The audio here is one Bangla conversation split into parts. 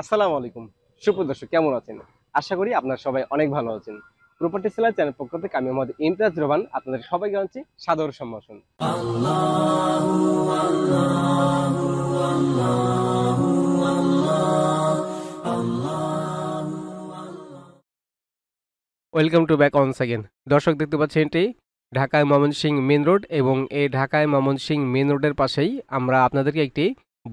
আসসালামু আলাইকুম সুপ্রদর্শক কেমন আছেন আশা করি আপনারা সবাই অনেক ভালো আছেন প্রপার্টি সেলার চ্যানেল পক্ষ থেকে আমি মোহাম্মদ ইমতাজ রোহান আপনাদের সবাইকে জানাচ্ছি সাদর সম্ভাষণ welcome to back on second দর্শক দেখতে পাচ্ছেন এটি ঢাকায় সিং মেন রোড এবং এই ঢাকায় সিং মেন রোডের পাশেই আমরা আপনাদেরকে একটি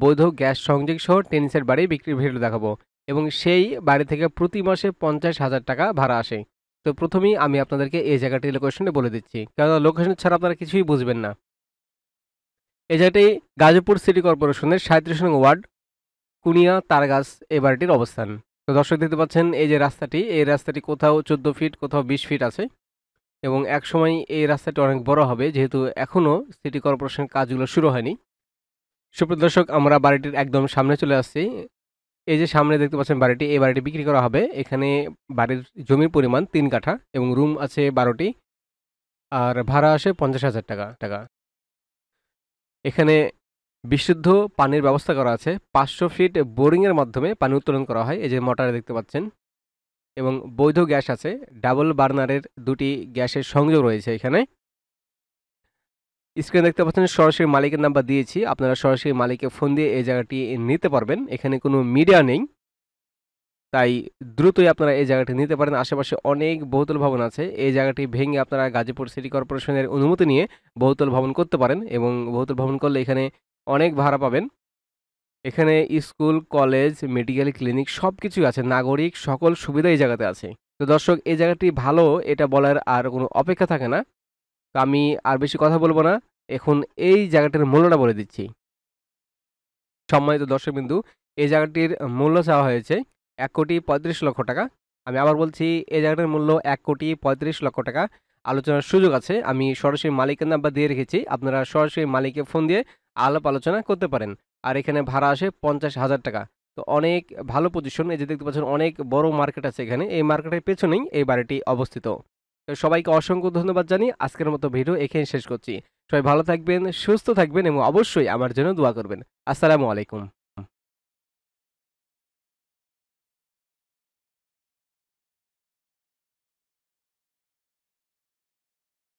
বৈধ গ্যাস সংযোগ সহ টেনিসের বাড়ি বিক্রির ভিডিও দেখাবো এবং সেই বাড়ি থেকে প্রতি মাসে পঞ্চাশ হাজার টাকা ভাড়া আসে তো প্রথমেই আমি আপনাদেরকে এই জায়গাটি লোকেশনে বলে দিচ্ছি কেননা লোকেশন ছাড়া আপনারা কিছুই বুঝবেন না এই জায়গাটি গাজীপুর সিটি কর্পোরেশনের সাঁত্রিশ নং ওয়ার্ড কুনিয়া তারগাস এই বাড়িটির অবস্থান তো দর্শক দেখতে পাচ্ছেন এই যে রাস্তাটি এই রাস্তাটি কোথাও চোদ্দ ফিট কোথাও বিশ ফিট আছে এবং একসময় এই রাস্তাটি অনেক বড় হবে যেহেতু এখনও সিটি কর্পোরেশনের কাজগুলো শুরু হয়নি সুপ্রিয় দর্শক আমরা বাড়িটির একদম সামনে চলে আসছি এই যে সামনে দেখতে পাচ্ছেন বাড়িটি এই বাড়িটি বিক্রি করা হবে এখানে বাড়ির জমির পরিমাণ তিন কাঠা এবং রুম আছে বারোটি আর ভাড়া আসে পঞ্চাশ হাজার টাকা টাকা এখানে বিশুদ্ধ পানির ব্যবস্থা করা আছে পাঁচশো ফিট বোরিংয়ের মাধ্যমে পানি উত্তোলন করা হয় এই যে মোটারে দেখতে পাচ্ছেন এবং বৈধ গ্যাস আছে ডাবল বার্নারের দুটি গ্যাসের সংযোগ রয়েছে এখানে স্ক্রিনে দেখতে পাচ্ছেন সরাসরি মালিকের নাম্বার দিয়েছি আপনারা সরাসরি মালিককে ফোন দিয়ে এই জায়গাটি নিতে পারবেন এখানে কোনো মিডিয়া নেই তাই দ্রুতই আপনারা এই জায়গাটি নিতে পারেন আশেপাশে অনেক বহুতল ভবন আছে এই জায়গাটি ভেঙে আপনারা গাজীপুর সিটি কর্পোরেশনের অনুমতি নিয়ে বহুতল ভবন করতে পারেন এবং বহুতল ভবন করলে এখানে অনেক ভাড়া পাবেন এখানে স্কুল কলেজ মেডিকেল ক্লিনিক সব কিছুই আছে নাগরিক সকল সুবিধা এই জায়গাতে আছে তো দর্শক এই জায়গাটি ভালো এটা বলার আর কোনো অপেক্ষা থাকে না তো আমি আর বেশি কথা বলবো না এখন এই জায়গাটির মূল্যটা বলে দিচ্ছি সম্মানিত দর্শকবিন্দু এই জায়গাটির মূল্য চাওয়া হয়েছে এক কোটি পঁয়ত্রিশ লক্ষ টাকা আমি আবার বলছি এই জায়গাটার মূল্য এক কোটি পঁয়ত্রিশ লক্ষ টাকা আলোচনার সুযোগ আছে আমি সরাসরি মালিকের নাম্বার দিয়ে রেখেছি আপনারা সরাসরি মালিকের ফোন দিয়ে আলাপ আলোচনা করতে পারেন আর এখানে ভাড়া আসে পঞ্চাশ হাজার টাকা তো অনেক ভালো পজিশন এই যে দেখতে পাচ্ছেন অনেক বড় মার্কেট আছে এখানে এই মার্কেটের পেছনেই এই বাড়িটি অবস্থিত সবাইকে অসংখ্য ধন্যবাদ জানি আজকের মতো ভিডিও এখানে শেষ করছি সবাই ভালো থাকবেন সুস্থ থাকবেন এবং অবশ্যই আমার জন্য দোয়া করবেন আসসালামু আলাইকুম